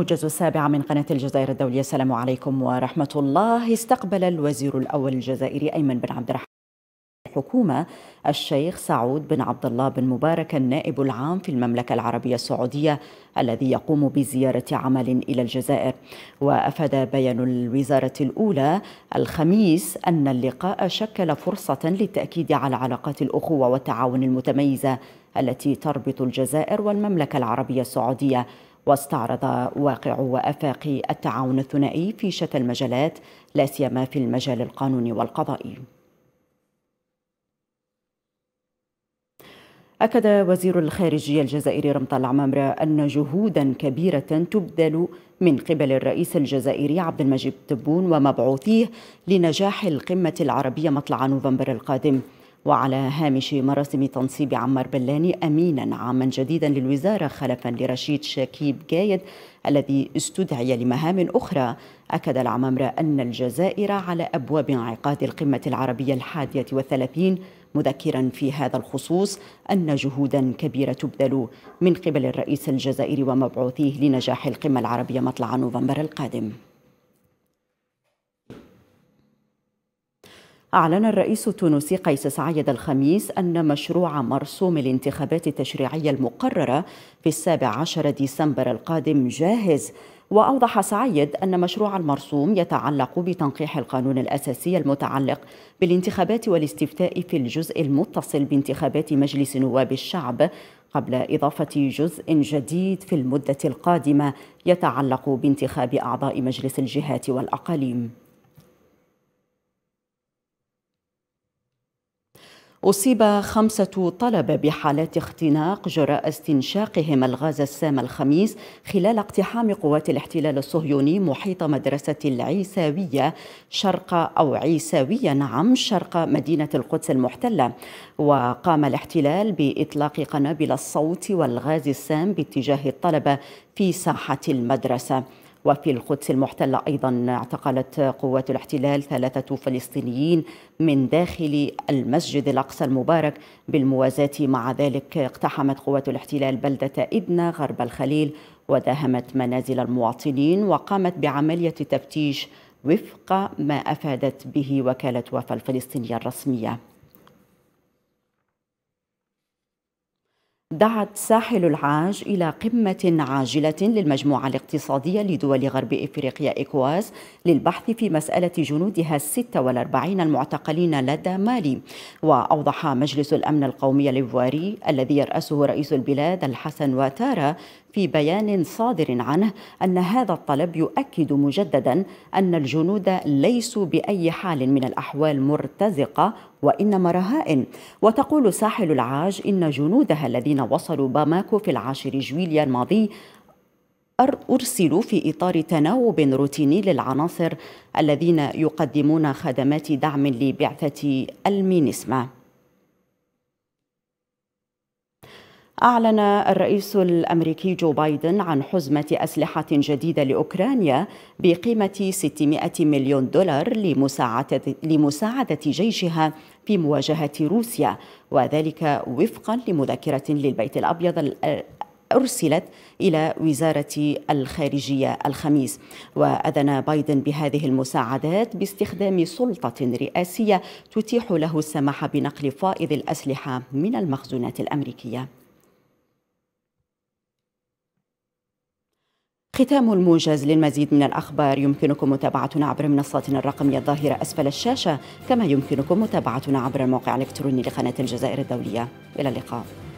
الموجز السابع من قناة الجزائر الدولية السلام عليكم ورحمة الله استقبل الوزير الأول الجزائري أيمن بن عبد الرحمن الحكومة الشيخ سعود بن عبد الله بن مبارك النائب العام في المملكة العربية السعودية الذي يقوم بزيارة عمل إلى الجزائر وأفاد بيان الوزارة الأولى الخميس أن اللقاء شكل فرصة للتأكيد على علاقات الأخوة والتعاون المتميزة التي تربط الجزائر والمملكة العربية السعودية واستعرض واقع وافاق التعاون الثنائي في شتى المجالات لا سيما في المجال القانوني والقضائي أكد وزير الخارجية الجزائري رمط العمامرة أن جهودا كبيرة تبذل من قبل الرئيس الجزائري عبد المجيد تبون ومبعوثيه لنجاح القمة العربية مطلع نوفمبر القادم وعلى هامش مراسم تنصيب عمار بلاني أمينا عاما جديدا للوزارة خلفا لرشيد شاكيب جايد الذي استدعي لمهام أخرى أكد العمامرة أن الجزائر على أبواب انعقاد القمة العربية الحادية والثلاثين مذكرا في هذا الخصوص أن جهودا كبيرة تبذل من قبل الرئيس الجزائري ومبعوثيه لنجاح القمة العربية مطلع نوفمبر القادم أعلن الرئيس التونسي قيس سعيد الخميس أن مشروع مرسوم الانتخابات التشريعية المقررة في السابع عشر ديسمبر القادم جاهز وأوضح سعيد أن مشروع المرسوم يتعلق بتنقيح القانون الأساسي المتعلق بالانتخابات والاستفتاء في الجزء المتصل بانتخابات مجلس نواب الشعب قبل إضافة جزء جديد في المدة القادمة يتعلق بانتخاب أعضاء مجلس الجهات والأقاليم أصيب خمسة طلبة بحالات اختناق جراء استنشاقهم الغاز السام الخميس خلال اقتحام قوات الاحتلال الصهيوني محيط مدرسة العيساوية شرق أو عيساوية نعم شرق مدينة القدس المحتلة وقام الاحتلال بإطلاق قنابل الصوت والغاز السام باتجاه الطلبة في ساحة المدرسة وفي القدس المحتلة أيضا اعتقلت قوات الاحتلال ثلاثة فلسطينيين من داخل المسجد الأقصى المبارك بالموازاة مع ذلك اقتحمت قوات الاحتلال بلدة إدنا غرب الخليل وداهمت منازل المواطنين وقامت بعملية تفتيش وفق ما أفادت به وكالة وفا الفلسطينية الرسمية دعت ساحل العاج إلى قمة عاجلة للمجموعة الاقتصادية لدول غرب إفريقيا إكواس للبحث في مسألة جنودها الستة والأربعين المعتقلين لدى مالي وأوضح مجلس الأمن القومي الإيفواري الذي يرأسه رئيس البلاد الحسن واتارا في بيان صادر عنه أن هذا الطلب يؤكد مجددا أن الجنود ليسوا بأي حال من الأحوال مرتزقة وإنما رهائن وتقول ساحل العاج إن جنودها الذين وصلوا باماكو في العاشر جويليا الماضي أرسلوا في إطار تناوب روتيني للعناصر الذين يقدمون خدمات دعم لبعثة المينيسما أعلن الرئيس الأمريكي جو بايدن عن حزمة أسلحة جديدة لأوكرانيا بقيمة 600 مليون دولار لمساعدة, لمساعدة جيشها في مواجهة روسيا وذلك وفقا لمذكرة للبيت الأبيض أرسلت إلى وزارة الخارجية الخميس وأذن بايدن بهذه المساعدات باستخدام سلطة رئاسية تتيح له السماح بنقل فائض الأسلحة من المخزونات الأمريكية ختام الموجز للمزيد من الأخبار يمكنكم متابعتنا عبر منصاتنا الرقمية الظاهرة أسفل الشاشة كما يمكنكم متابعتنا عبر الموقع الإلكتروني لقناة الجزائر الدولية إلى اللقاء